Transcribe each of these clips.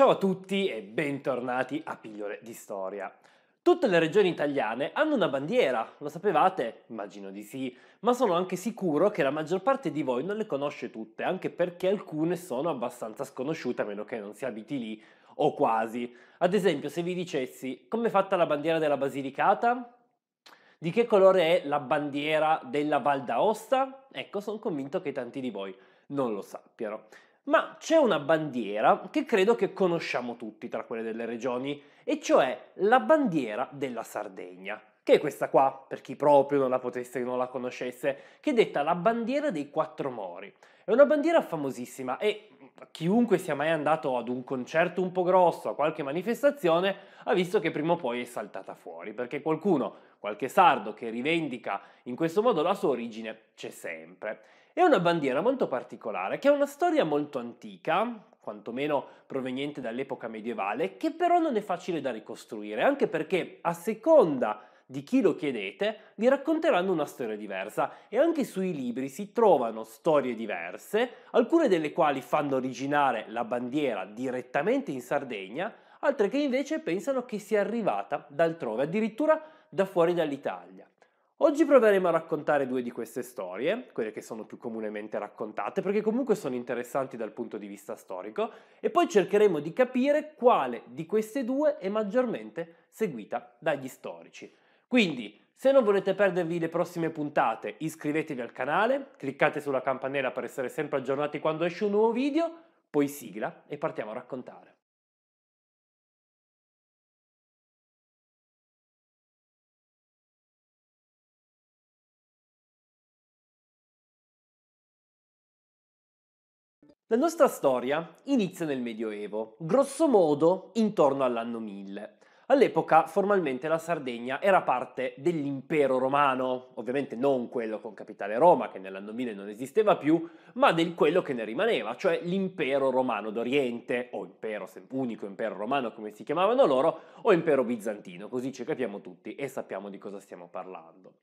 Ciao a tutti e bentornati a Pigliore di Storia. Tutte le regioni italiane hanno una bandiera, lo sapevate? Immagino di sì, ma sono anche sicuro che la maggior parte di voi non le conosce tutte, anche perché alcune sono abbastanza sconosciute a meno che non si abiti lì, o quasi. Ad esempio, se vi dicessi come è fatta la bandiera della Basilicata, di che colore è la bandiera della Val d'Aosta? Ecco, sono convinto che tanti di voi non lo sappiano ma c'è una bandiera che credo che conosciamo tutti tra quelle delle regioni, e cioè la bandiera della Sardegna, che è questa qua, per chi proprio non la potesse e non la conoscesse, che è detta la bandiera dei quattro mori. È una bandiera famosissima e chiunque sia mai andato ad un concerto un po' grosso, a qualche manifestazione, ha visto che prima o poi è saltata fuori, perché qualcuno, qualche sardo che rivendica in questo modo la sua origine, c'è sempre. È una bandiera molto particolare che ha una storia molto antica, quantomeno proveniente dall'epoca medievale, che però non è facile da ricostruire, anche perché a seconda di chi lo chiedete, vi racconteranno una storia diversa e anche sui libri si trovano storie diverse, alcune delle quali fanno originare la bandiera direttamente in Sardegna, altre che invece pensano che sia arrivata da altrove, addirittura da fuori dall'Italia. Oggi proveremo a raccontare due di queste storie, quelle che sono più comunemente raccontate, perché comunque sono interessanti dal punto di vista storico, e poi cercheremo di capire quale di queste due è maggiormente seguita dagli storici. Quindi, se non volete perdervi le prossime puntate, iscrivetevi al canale, cliccate sulla campanella per essere sempre aggiornati quando esce un nuovo video, poi sigla e partiamo a raccontare. La nostra storia inizia nel Medioevo, grosso modo intorno all'anno 1000. All'epoca formalmente la Sardegna era parte dell'impero romano, ovviamente non quello con capitale Roma che nell'anno 1000 non esisteva più, ma del quello che ne rimaneva, cioè l'impero romano d'Oriente, o impero, unico impero romano come si chiamavano loro, o impero bizantino, così ci capiamo tutti e sappiamo di cosa stiamo parlando.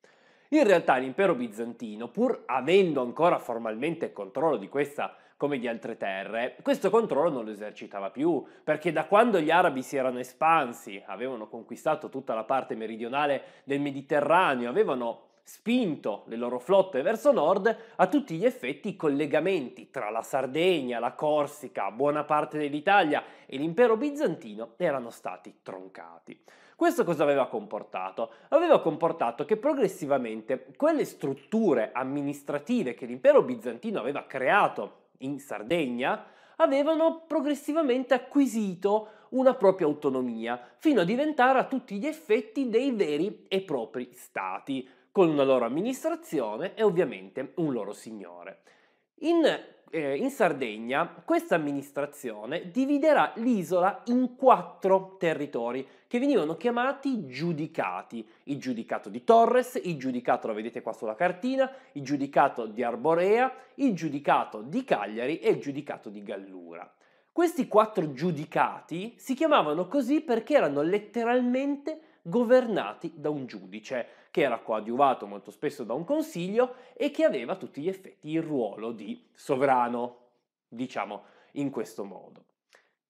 In realtà l'impero bizantino, pur avendo ancora formalmente controllo di questa come di altre terre, questo controllo non lo esercitava più, perché da quando gli arabi si erano espansi, avevano conquistato tutta la parte meridionale del Mediterraneo, avevano spinto le loro flotte verso nord, a tutti gli effetti i collegamenti tra la Sardegna, la Corsica, buona parte dell'Italia e l'impero bizantino erano stati troncati. Questo cosa aveva comportato? Aveva comportato che progressivamente quelle strutture amministrative che l'impero bizantino aveva creato in Sardegna, avevano progressivamente acquisito una propria autonomia, fino a diventare a tutti gli effetti dei veri e propri stati, con una loro amministrazione e ovviamente un loro signore. In, eh, in Sardegna questa amministrazione dividerà l'isola in quattro territori che venivano chiamati giudicati. Il giudicato di Torres, il giudicato, lo vedete qua sulla cartina, il giudicato di Arborea, il giudicato di Cagliari e il giudicato di Gallura. Questi quattro giudicati si chiamavano così perché erano letteralmente governati da un giudice, che era coadiuvato molto spesso da un consiglio e che aveva a tutti gli effetti il ruolo di sovrano, diciamo in questo modo.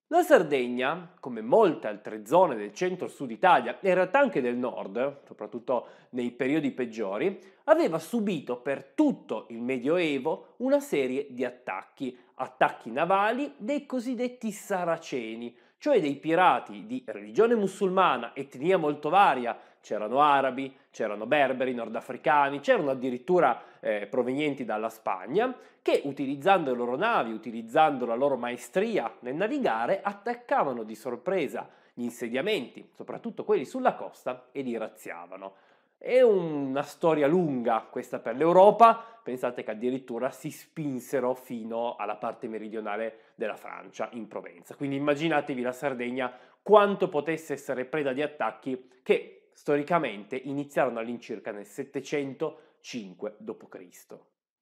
La Sardegna, come molte altre zone del centro-sud Italia e in realtà anche del nord, soprattutto nei periodi peggiori, aveva subito per tutto il Medioevo una serie di attacchi, attacchi navali dei cosiddetti saraceni, cioè dei pirati di religione musulmana, etnia molto varia, c'erano arabi, c'erano berberi, nordafricani, c'erano addirittura eh, provenienti dalla Spagna, che utilizzando le loro navi, utilizzando la loro maestria nel navigare, attaccavano di sorpresa gli insediamenti, soprattutto quelli sulla costa, e li razziavano. È una storia lunga questa per l'Europa, pensate che addirittura si spinsero fino alla parte meridionale della Francia, in Provenza. Quindi immaginatevi la Sardegna quanto potesse essere preda di attacchi che storicamente iniziarono all'incirca nel 700 5 d.C.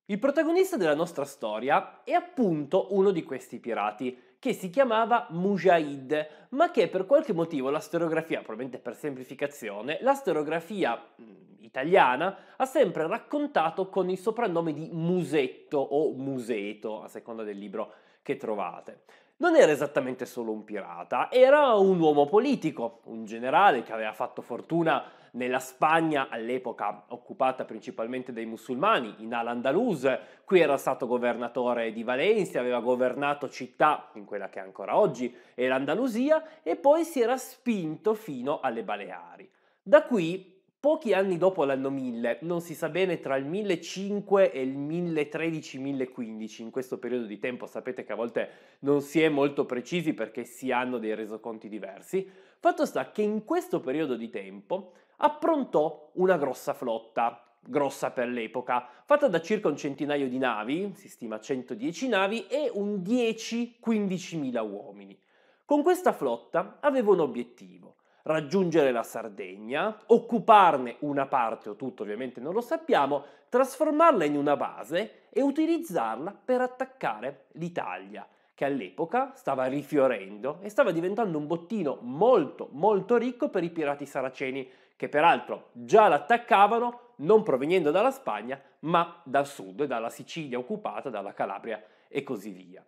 Il protagonista della nostra storia è appunto uno di questi pirati, che si chiamava Mujahid, ma che per qualche motivo la storiografia, probabilmente per semplificazione, la storiografia mm, italiana ha sempre raccontato con il soprannome di Musetto o Museto, a seconda del libro che trovate. Non era esattamente solo un pirata, era un uomo politico, un generale che aveva fatto fortuna nella Spagna all'epoca occupata principalmente dai musulmani, in Al-Andalus, qui era stato governatore di Valencia, aveva governato città, in quella che è ancora oggi è l'Andalusia, e poi si era spinto fino alle Baleari. Da qui Pochi anni dopo l'anno 1000, non si sa bene tra il 1005 e il 1013-1015, in questo periodo di tempo sapete che a volte non si è molto precisi perché si hanno dei resoconti diversi, fatto sta che in questo periodo di tempo approntò una grossa flotta, grossa per l'epoca, fatta da circa un centinaio di navi, si stima 110 navi, e un 10-15 mila uomini. Con questa flotta aveva un obiettivo, raggiungere la Sardegna, occuparne una parte o tutto ovviamente non lo sappiamo, trasformarla in una base e utilizzarla per attaccare l'Italia che all'epoca stava rifiorendo e stava diventando un bottino molto molto ricco per i pirati saraceni, che peraltro già l'attaccavano non proveniendo dalla Spagna, ma dal sud, dalla Sicilia occupata, dalla Calabria e così via.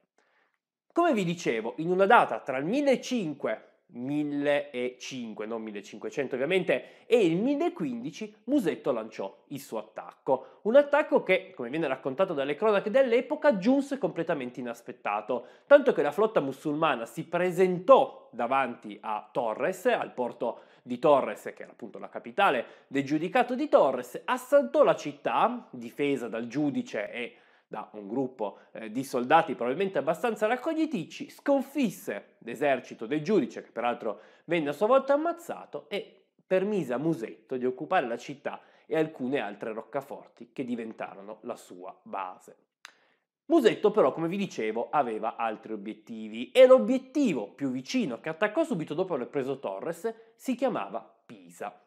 Come vi dicevo, in una data tra il 1500 1005, non 1500 ovviamente, e il 1015 Musetto lanciò il suo attacco. Un attacco che, come viene raccontato dalle cronache dell'epoca, giunse completamente inaspettato, tanto che la flotta musulmana si presentò davanti a Torres, al porto di Torres, che era appunto la capitale del giudicato di Torres, assaltò la città, difesa dal giudice e da un gruppo eh, di soldati probabilmente abbastanza raccogliticci, sconfisse l'esercito del giudice, che peraltro venne a sua volta ammazzato, e permise a Musetto di occupare la città e alcune altre roccaforti che diventarono la sua base. Musetto però, come vi dicevo, aveva altri obiettivi e l'obiettivo più vicino che attaccò subito dopo aver preso Torres si chiamava Pisa.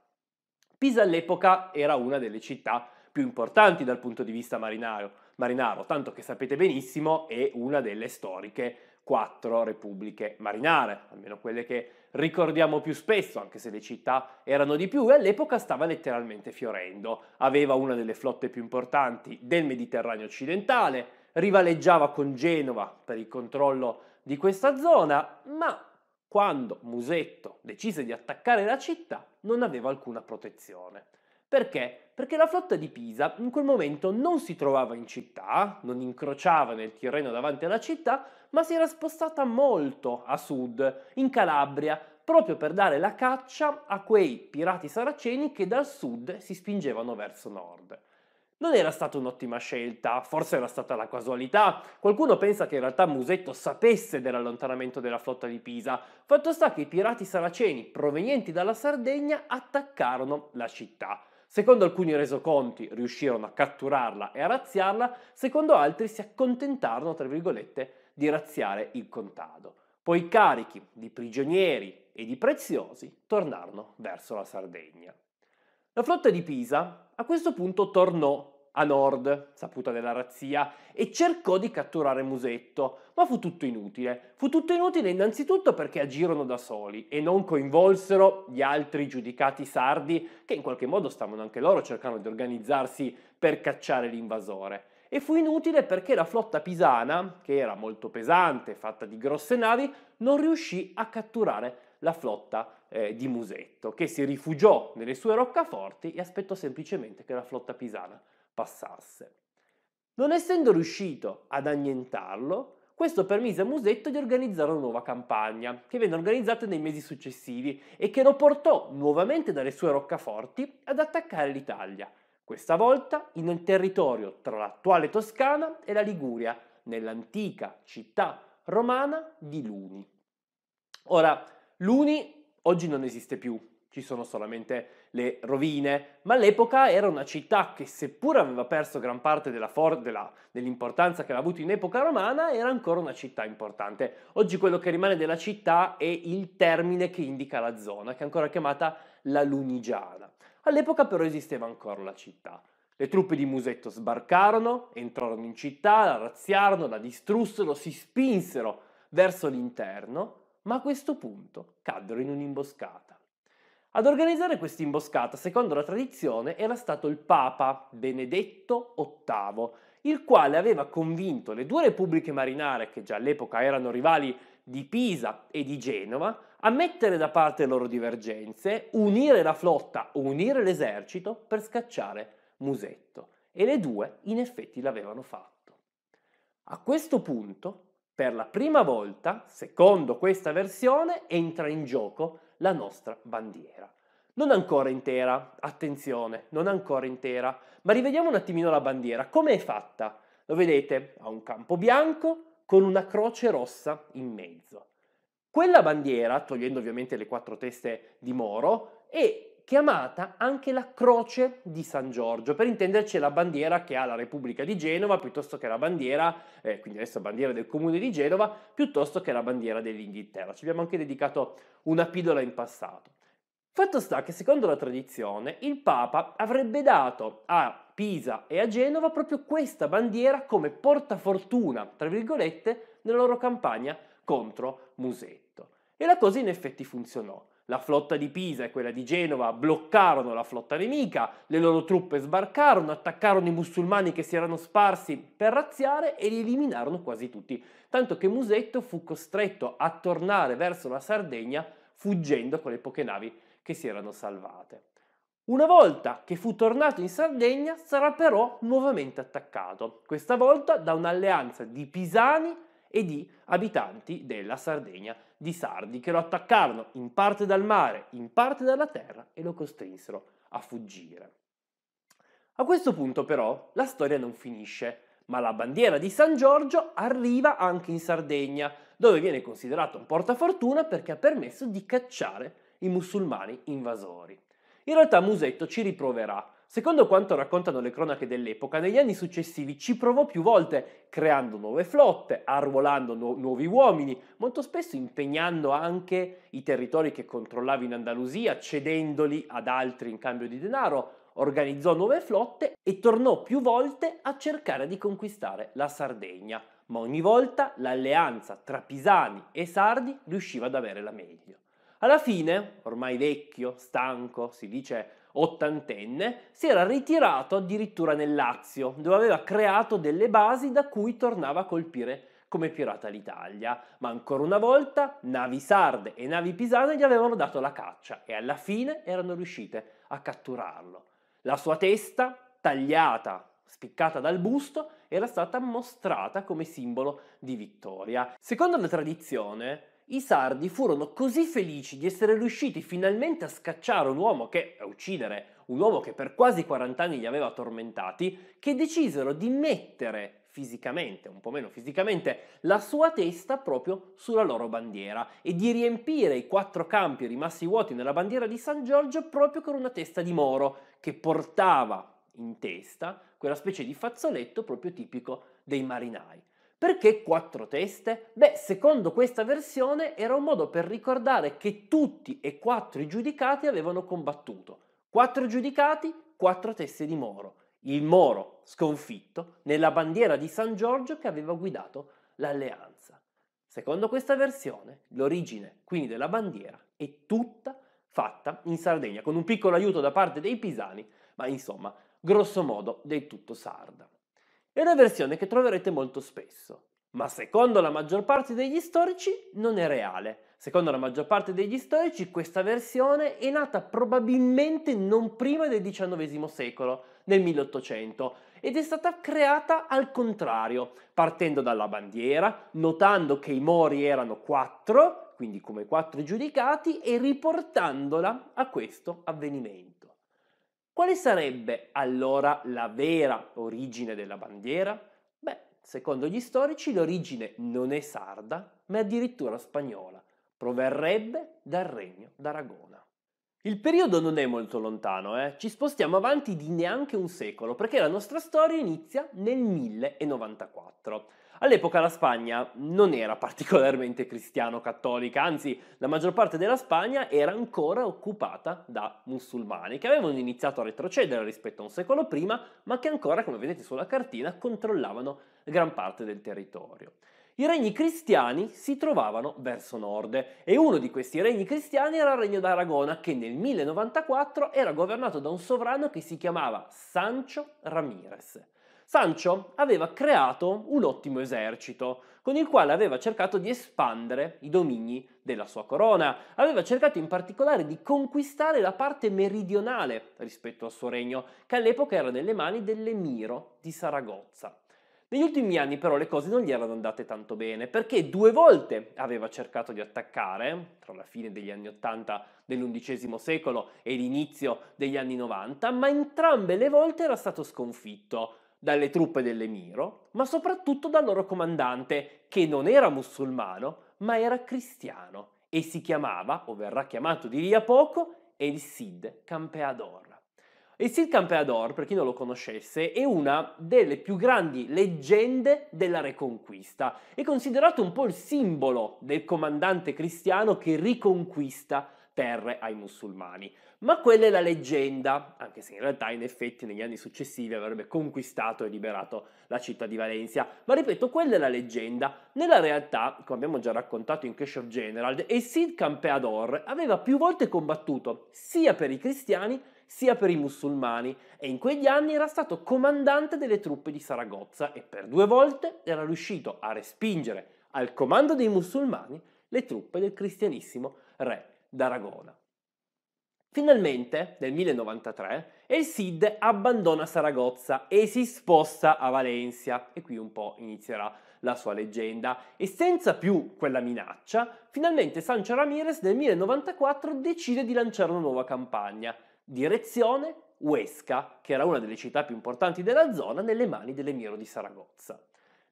Pisa all'epoca era una delle città più importanti dal punto di vista marinario, marinaro, tanto che sapete benissimo è una delle storiche quattro repubbliche marinare, almeno quelle che ricordiamo più spesso, anche se le città erano di più, e all'epoca stava letteralmente fiorendo. Aveva una delle flotte più importanti del Mediterraneo occidentale, rivaleggiava con Genova per il controllo di questa zona, ma quando Musetto decise di attaccare la città non aveva alcuna protezione. Perché? Perché la flotta di Pisa in quel momento non si trovava in città, non incrociava nel Tirreno davanti alla città, ma si era spostata molto a sud, in Calabria, proprio per dare la caccia a quei pirati saraceni che dal sud si spingevano verso nord. Non era stata un'ottima scelta, forse era stata la casualità. Qualcuno pensa che in realtà Musetto sapesse dell'allontanamento della flotta di Pisa. Fatto sta che i pirati saraceni provenienti dalla Sardegna attaccarono la città. Secondo alcuni resoconti riuscirono a catturarla e a razziarla, secondo altri si accontentarono, tra virgolette, di razziare il contado. Poi carichi di prigionieri e di preziosi tornarono verso la Sardegna. La flotta di Pisa a questo punto tornò a nord, saputa della razzia, e cercò di catturare Musetto, ma fu tutto inutile. Fu tutto inutile innanzitutto perché agirono da soli e non coinvolsero gli altri giudicati sardi che in qualche modo stavano anche loro cercando di organizzarsi per cacciare l'invasore. E fu inutile perché la flotta pisana, che era molto pesante, fatta di grosse navi, non riuscì a catturare la flotta eh, di Musetto, che si rifugiò nelle sue roccaforti e aspettò semplicemente che la flotta pisana passasse. Non essendo riuscito ad annientarlo, questo permise a Musetto di organizzare una nuova campagna, che venne organizzata nei mesi successivi e che lo portò nuovamente dalle sue roccaforti ad attaccare l'Italia, questa volta in un territorio tra l'attuale Toscana e la Liguria, nell'antica città romana di Luni. Ora, Luni oggi non esiste più, ci sono solamente le rovine, ma all'epoca era una città che seppur aveva perso gran parte della for- della, dell'importanza che aveva avuto in epoca romana, era ancora una città importante. Oggi quello che rimane della città è il termine che indica la zona, che è ancora chiamata la Lunigiana. All'epoca però esisteva ancora la città. Le truppe di Musetto sbarcarono, entrarono in città, la razziarono, la distrussero, si spinsero verso l'interno, ma a questo punto caddero in un'imboscata. Ad organizzare questa imboscata, secondo la tradizione, era stato il Papa Benedetto VIII, il quale aveva convinto le due repubbliche marinare, che già all'epoca erano rivali di Pisa e di Genova, a mettere da parte le loro divergenze, unire la flotta, unire l'esercito per scacciare Musetto. E le due in effetti l'avevano fatto. A questo punto, per la prima volta, secondo questa versione, entra in gioco la nostra bandiera. Non ancora intera, attenzione, non ancora intera, ma rivediamo un attimino la bandiera. Come è fatta? Lo vedete, ha un campo bianco con una croce rossa in mezzo. Quella bandiera, togliendo ovviamente le quattro teste di Moro, è chiamata anche la croce di San Giorgio, per intenderci la bandiera che ha la Repubblica di Genova piuttosto che la bandiera, eh, quindi adesso bandiera del Comune di Genova, piuttosto che la bandiera dell'Inghilterra. Ci abbiamo anche dedicato una pillola in passato. Fatto sta che secondo la tradizione il Papa avrebbe dato a Pisa e a Genova proprio questa bandiera come portafortuna, tra virgolette, nella loro campagna contro Musetto. E la cosa in effetti funzionò. La flotta di Pisa e quella di Genova bloccarono la flotta nemica, le loro truppe sbarcarono, attaccarono i musulmani che si erano sparsi per razziare e li eliminarono quasi tutti, tanto che Musetto fu costretto a tornare verso la Sardegna fuggendo con le poche navi che si erano salvate. Una volta che fu tornato in Sardegna sarà però nuovamente attaccato, questa volta da un'alleanza di pisani e di abitanti della Sardegna di Sardi che lo attaccarono in parte dal mare, in parte dalla terra e lo costrinsero a fuggire. A questo punto però la storia non finisce, ma la bandiera di San Giorgio arriva anche in Sardegna, dove viene considerato un portafortuna perché ha permesso di cacciare i musulmani invasori. In realtà Musetto ci riproverà, Secondo quanto raccontano le cronache dell'epoca, negli anni successivi ci provò più volte, creando nuove flotte, arruolando nu- nuovi uomini, molto spesso impegnando anche i territori che controllava in Andalusia, cedendoli ad altri in cambio di denaro, organizzò nuove flotte e tornò più volte a cercare di conquistare la Sardegna, ma ogni volta l'alleanza tra pisani e sardi riusciva ad avere la meglio. Alla fine, ormai vecchio, stanco, si dice ottantenne, si era ritirato addirittura nel Lazio, dove aveva creato delle basi da cui tornava a colpire come pirata l'Italia, ma ancora una volta navi sarde e navi pisane gli avevano dato la caccia e alla fine erano riuscite a catturarlo. La sua testa, tagliata, spiccata dal busto, era stata mostrata come simbolo di vittoria. Secondo la tradizione, i sardi furono così felici di essere riusciti finalmente a scacciare un uomo che, a uccidere, un uomo che per quasi 40 anni li aveva tormentati, che decisero di mettere fisicamente, un po' meno fisicamente, la sua testa proprio sulla loro bandiera e di riempire i quattro campi rimasti vuoti nella bandiera di San Giorgio proprio con una testa di Moro che portava in testa quella specie di fazzoletto proprio tipico dei marinai. Perché quattro teste? Beh, secondo questa versione era un modo per ricordare che tutti e quattro i giudicati avevano combattuto. Quattro giudicati, quattro teste di Moro. Il Moro sconfitto nella bandiera di San Giorgio che aveva guidato l'alleanza. Secondo questa versione, l'origine quindi della bandiera è tutta fatta in Sardegna, con un piccolo aiuto da parte dei pisani, ma insomma, grosso modo, del tutto sarda. È una versione che troverete molto spesso, ma secondo la maggior parte degli storici non è reale. Secondo la maggior parte degli storici questa versione è nata probabilmente non prima del XIX secolo, nel 1800, ed è stata creata al contrario, partendo dalla bandiera, notando che i Mori erano quattro, quindi come quattro giudicati, e riportandola a questo avvenimento. Quale sarebbe allora la vera origine della bandiera? Beh, secondo gli storici l'origine non è sarda, ma è addirittura spagnola. Proverrebbe dal regno d'Aragona. Il periodo non è molto lontano, eh? ci spostiamo avanti di neanche un secolo, perché la nostra storia inizia nel 1094. All'epoca la Spagna non era particolarmente cristiano-cattolica, anzi la maggior parte della Spagna era ancora occupata da musulmani che avevano iniziato a retrocedere rispetto a un secolo prima, ma che ancora, come vedete sulla cartina, controllavano gran parte del territorio. I regni cristiani si trovavano verso nord e uno di questi regni cristiani era il regno d'Aragona che nel 1094 era governato da un sovrano che si chiamava Sancho Ramirez. Sancio aveva creato un ottimo esercito, con il quale aveva cercato di espandere i domini della sua corona, aveva cercato in particolare di conquistare la parte meridionale rispetto al suo regno, che all'epoca era nelle mani dell'emiro di Saragozza. Negli ultimi anni però le cose non gli erano andate tanto bene, perché due volte aveva cercato di attaccare, tra la fine degli anni 80 dell'undicesimo secolo e l'inizio degli anni 90, ma entrambe le volte era stato sconfitto dalle truppe dell'emiro, ma soprattutto dal loro comandante, che non era musulmano, ma era cristiano e si chiamava, o verrà chiamato di lì a poco, El Cid Campeador. El Cid Campeador, per chi non lo conoscesse, è una delle più grandi leggende della Reconquista. È considerato un po' il simbolo del comandante cristiano che riconquista terre ai musulmani. Ma quella è la leggenda, anche se in realtà in effetti negli anni successivi avrebbe conquistato e liberato la città di Valencia. Ma ripeto, quella è la leggenda. Nella realtà, come abbiamo già raccontato in Clash of General, il Cid Campeador aveva più volte combattuto sia per i cristiani sia per i musulmani e in quegli anni era stato comandante delle truppe di Saragozza e per due volte era riuscito a respingere al comando dei musulmani le truppe del cristianissimo re d'Aragona. Finalmente, nel 1093, El Cid abbandona Saragozza e si sposta a Valencia e qui un po' inizierà la sua leggenda e senza più quella minaccia, finalmente Sancho Ramirez nel 1094 decide di lanciare una nuova campagna. Direzione Huesca, che era una delle città più importanti della zona, nelle mani dell'emiro di Saragozza.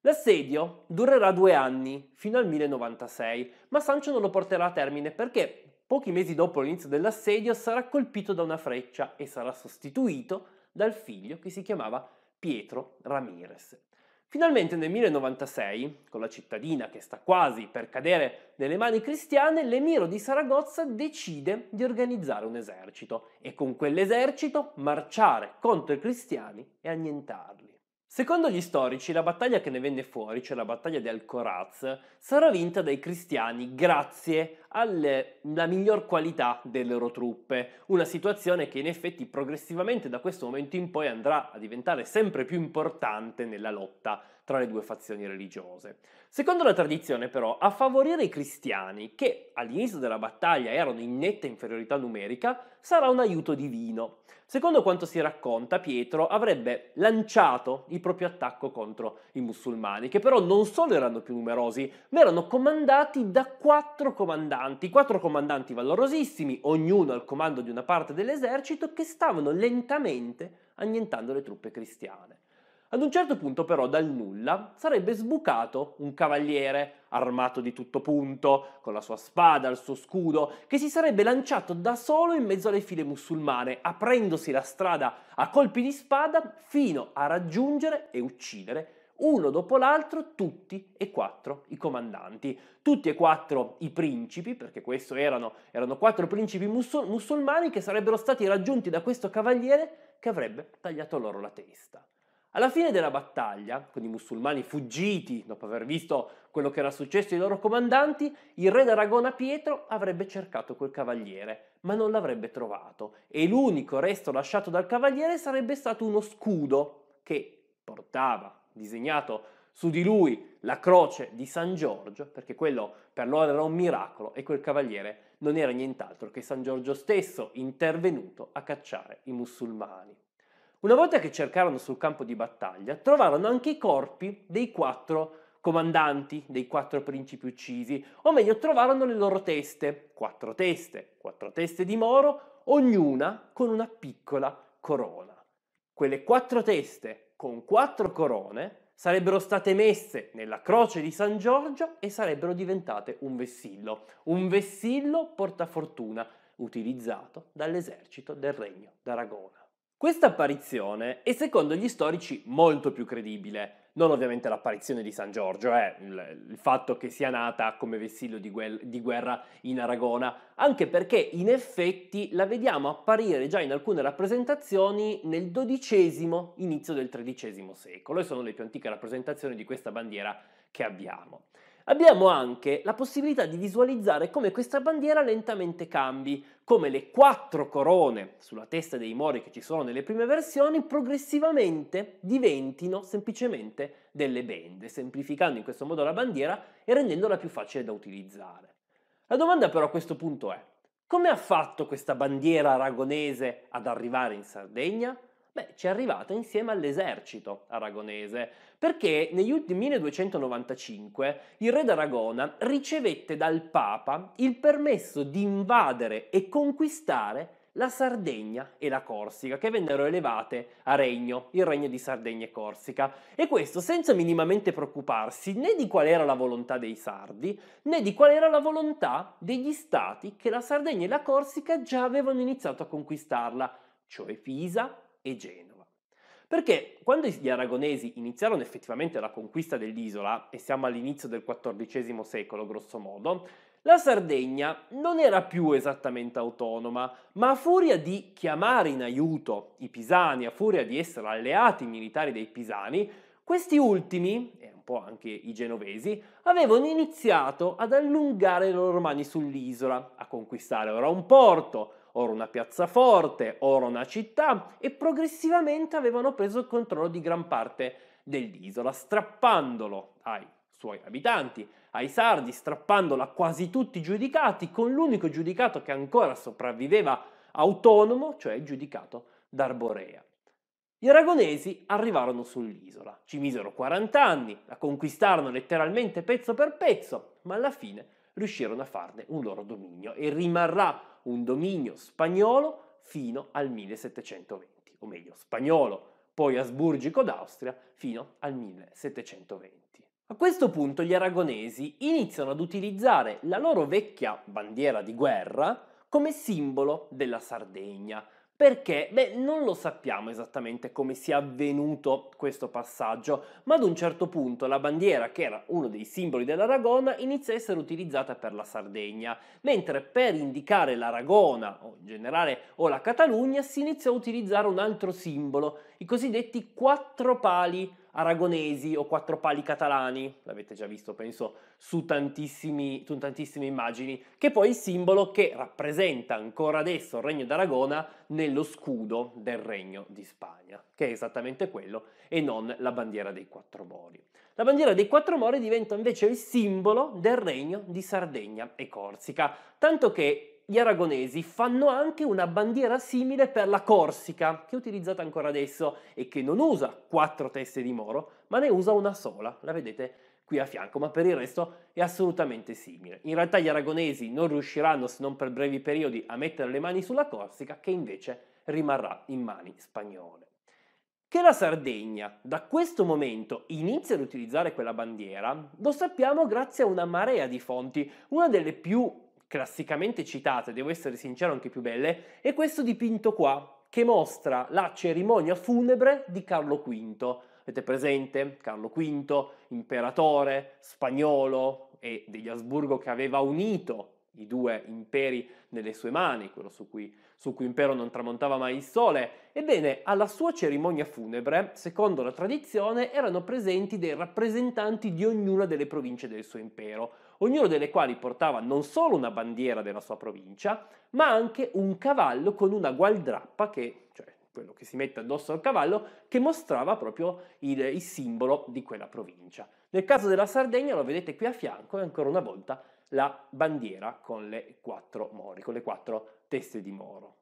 L'assedio durerà due anni, fino al 1096, ma Sancho non lo porterà a termine perché pochi mesi dopo l'inizio dell'assedio, sarà colpito da una freccia e sarà sostituito dal figlio che si chiamava Pietro Ramirez. Finalmente nel 1096, con la cittadina che sta quasi per cadere nelle mani cristiane, l'emiro di Saragozza decide di organizzare un esercito e con quell'esercito marciare contro i cristiani e annientarli. Secondo gli storici, la battaglia che ne venne fuori, cioè la battaglia di Alcoraz, sarà vinta dai cristiani grazie alla miglior qualità delle loro truppe, una situazione che in effetti progressivamente da questo momento in poi andrà a diventare sempre più importante nella lotta tra le due fazioni religiose. Secondo la tradizione però, a favorire i cristiani, che all'inizio della battaglia erano in netta inferiorità numerica, sarà un aiuto divino. Secondo quanto si racconta, Pietro avrebbe lanciato il proprio attacco contro i musulmani, che però non solo erano più numerosi, ma erano comandati da quattro comandanti comandanti, quattro comandanti valorosissimi, ognuno al comando di una parte dell'esercito, che stavano lentamente annientando le truppe cristiane. Ad un certo punto però dal nulla sarebbe sbucato un cavaliere armato di tutto punto, con la sua spada, il suo scudo, che si sarebbe lanciato da solo in mezzo alle file musulmane, aprendosi la strada a colpi di spada fino a raggiungere e uccidere uno dopo l'altro tutti e quattro i comandanti, tutti e quattro i principi, perché questo erano, erano quattro principi musul- musulmani che sarebbero stati raggiunti da questo cavaliere che avrebbe tagliato loro la testa. Alla fine della battaglia, con i musulmani fuggiti dopo aver visto quello che era successo ai loro comandanti, il re d'Aragona Pietro avrebbe cercato quel cavaliere, ma non l'avrebbe trovato e l'unico resto lasciato dal cavaliere sarebbe stato uno scudo che portava disegnato su di lui la croce di San Giorgio, perché quello per loro era un miracolo e quel cavaliere non era nient'altro che San Giorgio stesso intervenuto a cacciare i musulmani. Una volta che cercarono sul campo di battaglia, trovarono anche i corpi dei quattro comandanti, dei quattro principi uccisi, o meglio trovarono le loro teste, quattro teste, quattro teste di moro, ognuna con una piccola corona. Quelle quattro teste con quattro corone sarebbero state messe nella croce di San Giorgio e sarebbero diventate un vessillo, un vessillo portafortuna utilizzato dall'esercito del regno d'Aragona. Questa apparizione è secondo gli storici molto più credibile, non ovviamente l'apparizione di San Giorgio, eh, il, il, fatto che sia nata come vessillo di, guel, di guerra in Aragona, anche perché in effetti la vediamo apparire già in alcune rappresentazioni nel XII, inizio del XIII secolo, e sono le più antiche rappresentazioni di questa bandiera che abbiamo. Abbiamo anche la possibilità di visualizzare come questa bandiera lentamente cambi, come le quattro corone sulla testa dei mori che ci sono nelle prime versioni progressivamente diventino semplicemente delle bende, semplificando in questo modo la bandiera e rendendola più facile da utilizzare. La domanda però a questo punto è, come ha fatto questa bandiera aragonese ad arrivare in Sardegna? Beh, ci è arrivata insieme all'esercito aragonese, perché negli ultimi 1295 il re d'Aragona ricevette dal Papa il permesso di invadere e conquistare la Sardegna e la Corsica, che vennero elevate a regno, il regno di Sardegna e Corsica, e questo senza minimamente preoccuparsi né di qual era la volontà dei sardi, né di qual era la volontà degli stati che la Sardegna e la Corsica già avevano iniziato a conquistarla, cioè Pisa, e Genova. Perché quando gli aragonesi iniziarono effettivamente la conquista dell'isola, e siamo all'inizio del XIV secolo grosso modo, la Sardegna non era più esattamente autonoma, ma a furia di chiamare in aiuto i pisani, a furia di essere alleati militari dei pisani, questi ultimi, e un po' anche i genovesi, avevano iniziato ad allungare le loro mani sull'isola, a conquistare ora un porto, ora una piazzaforte, ora una città e progressivamente avevano preso il controllo di gran parte dell'isola, strappandolo ai suoi abitanti, ai sardi, strappandolo a quasi tutti i giudicati, con l'unico giudicato che ancora sopravviveva autonomo, cioè il giudicato d'Arborea. Gli aragonesi arrivarono sull'isola, ci misero 40 anni, la conquistarono letteralmente pezzo per pezzo, ma alla fine riuscirono a farne un loro dominio e rimarrà un dominio spagnolo fino al 1720, o meglio spagnolo, poi asburgico d'Austria fino al 1720. A questo punto gli aragonesi iniziano ad utilizzare la loro vecchia bandiera di guerra come simbolo della Sardegna, perché? Beh, non lo sappiamo esattamente come sia avvenuto questo passaggio, ma ad un certo punto la bandiera, che era uno dei simboli dell'Aragona, inizia a essere utilizzata per la Sardegna, mentre per indicare l'Aragona, o in generale o la Catalogna, si inizia a utilizzare un altro simbolo i cosiddetti quattro pali aragonesi o quattro pali catalani, l'avete già visto penso su, su tantissime immagini, che è poi il simbolo che rappresenta ancora adesso il Regno d'Aragona nello scudo del Regno di Spagna, che è esattamente quello e non la bandiera dei quattro mori. La bandiera dei quattro mori diventa invece il simbolo del Regno di Sardegna e Corsica, tanto che gli aragonesi fanno anche una bandiera simile per la Corsica, che è utilizzata ancora adesso e che non usa quattro teste di moro, ma ne usa una sola, la vedete qui a fianco, ma per il resto è assolutamente simile. In realtà gli aragonesi non riusciranno, se non per brevi periodi, a mettere le mani sulla Corsica, che invece rimarrà in mani spagnole. Che la Sardegna da questo momento inizia ad utilizzare quella bandiera lo sappiamo grazie a una marea di fonti, una delle più classicamente citate, devo essere sincero, anche più belle, è questo dipinto qua, che mostra la cerimonia funebre di Carlo V. Avete presente? Carlo V, imperatore spagnolo e degli Asburgo che aveva unito i due imperi nelle sue mani, quello su cui, su cui impero non tramontava mai il sole. Ebbene, alla sua cerimonia funebre, secondo la tradizione, erano presenti dei rappresentanti di ognuna delle province del suo impero ognuno delle quali portava non solo una bandiera della sua provincia, ma anche un cavallo con una gualdrappa, che, cioè quello che si mette addosso al cavallo, che mostrava proprio il, il simbolo di quella provincia. Nel caso della Sardegna, lo vedete qui a fianco, è ancora una volta la bandiera con le quattro mori, con le quattro teste di moro.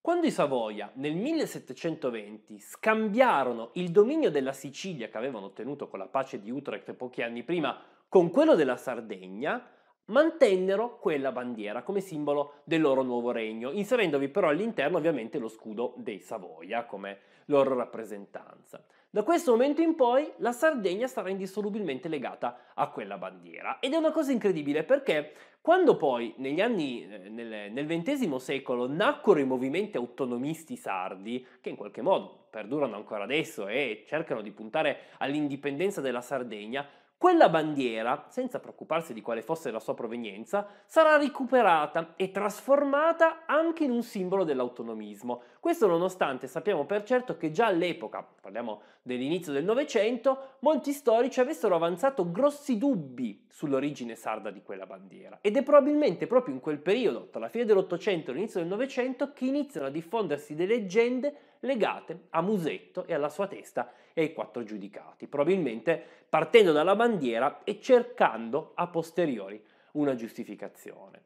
Quando i Savoia nel 1720 scambiarono il dominio della Sicilia che avevano ottenuto con la pace di Utrecht pochi anni prima con quello della Sardegna, mantennero quella bandiera come simbolo del loro nuovo regno, inserendovi però all'interno ovviamente lo scudo dei Savoia come loro rappresentanza. Da questo momento in poi la Sardegna sarà indissolubilmente legata a quella bandiera ed è una cosa incredibile perché quando poi negli anni, eh, nel, nel XX secolo nacquero i movimenti autonomisti sardi, che in qualche modo perdurano ancora adesso e cercano di puntare all'indipendenza della Sardegna, quella bandiera, senza preoccuparsi di quale fosse la sua provenienza, sarà recuperata e trasformata anche in un simbolo dell'autonomismo, questo nonostante sappiamo per certo che già all'epoca, parliamo dell'inizio del Novecento, molti storici avessero avanzato grossi dubbi sull'origine sarda di quella bandiera. Ed è probabilmente proprio in quel periodo, tra la fine dell'Ottocento e l'inizio del Novecento, che iniziano a diffondersi delle leggende legate a Musetto e alla sua testa e ai quattro giudicati, probabilmente partendo dalla bandiera e cercando a posteriori una giustificazione.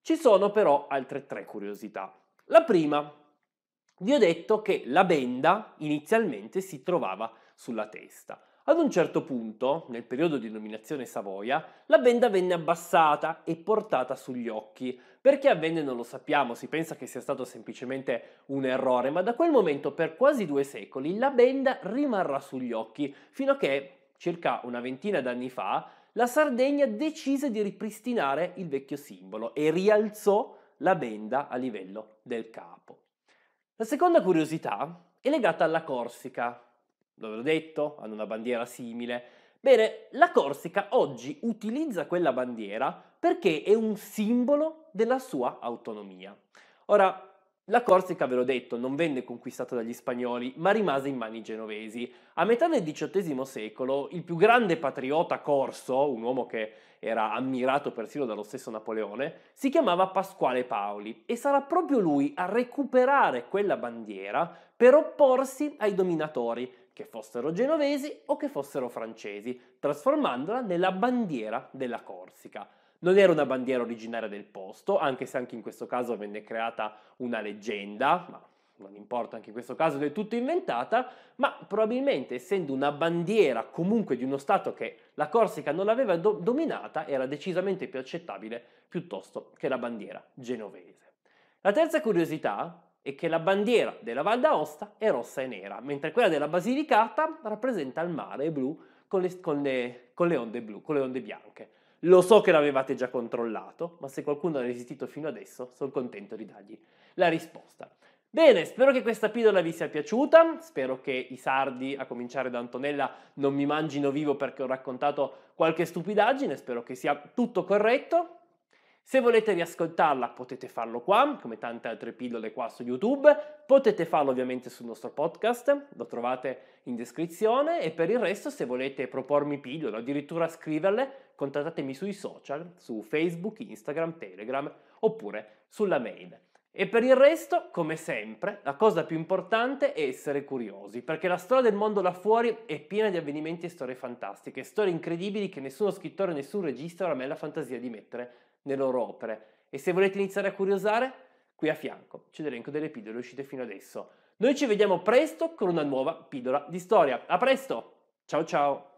Ci sono però altre tre curiosità. La prima vi ho detto che la benda inizialmente si trovava sulla testa. Ad un certo punto, nel periodo di dominazione Savoia, la benda venne abbassata e portata sugli occhi. Perché avvenne non lo sappiamo, si pensa che sia stato semplicemente un errore, ma da quel momento per quasi due secoli la benda rimarrà sugli occhi, fino a che, circa una ventina d'anni fa, la Sardegna decise di ripristinare il vecchio simbolo e rialzò la benda a livello del capo. La seconda curiosità è legata alla Corsica. L'avevo detto, hanno una bandiera simile. Bene, la Corsica oggi utilizza quella bandiera perché è un simbolo della sua autonomia. Ora, la Corsica, ve l'ho detto, non venne conquistata dagli spagnoli, ma rimase in mani genovesi. A metà del XVIII secolo, il più grande patriota corso, un uomo che era ammirato persino dallo stesso Napoleone, si chiamava Pasquale Paoli e sarà proprio lui a recuperare quella bandiera per opporsi ai dominatori, che fossero genovesi o che fossero francesi, trasformandola nella bandiera della Corsica. Non era una bandiera originaria del posto, anche se anche in questo caso venne creata una leggenda, ma non importa, anche in questo caso del tutto inventata, ma probabilmente essendo una bandiera comunque di uno Stato che la Corsica non aveva do- dominata, era decisamente più accettabile piuttosto che la bandiera genovese. La terza curiosità è che la bandiera della Val d'Aosta è rossa e nera, mentre quella della Basilicata rappresenta il mare blu con le, con le, con le onde blu, con le onde bianche. Lo so che l'avevate già controllato, ma se qualcuno ha resistito fino adesso, sono contento di dargli la risposta. Bene, spero che questa pillola vi sia piaciuta, spero che i sardi, a cominciare da Antonella, non mi mangino vivo perché ho raccontato qualche stupidaggine, spero che sia tutto corretto. Se volete riascoltarla potete farlo qua, come tante altre pillole qua su YouTube, potete farlo ovviamente sul nostro podcast, lo trovate in descrizione e per il resto se volete propormi pillole o addirittura scriverle, contattatemi sui social, su Facebook, Instagram, Telegram oppure sulla mail. E per il resto, come sempre, la cosa più importante è essere curiosi, perché la storia del mondo là fuori è piena di avvenimenti e storie fantastiche, storie incredibili che nessuno scrittore, nessun regista oramai ha la fantasia di mettere nelle loro opere. E se volete iniziare a curiosare, qui a fianco c'è l'elenco delle pillole uscite fino adesso. Noi ci vediamo presto con una nuova pillola di storia. A presto! Ciao ciao!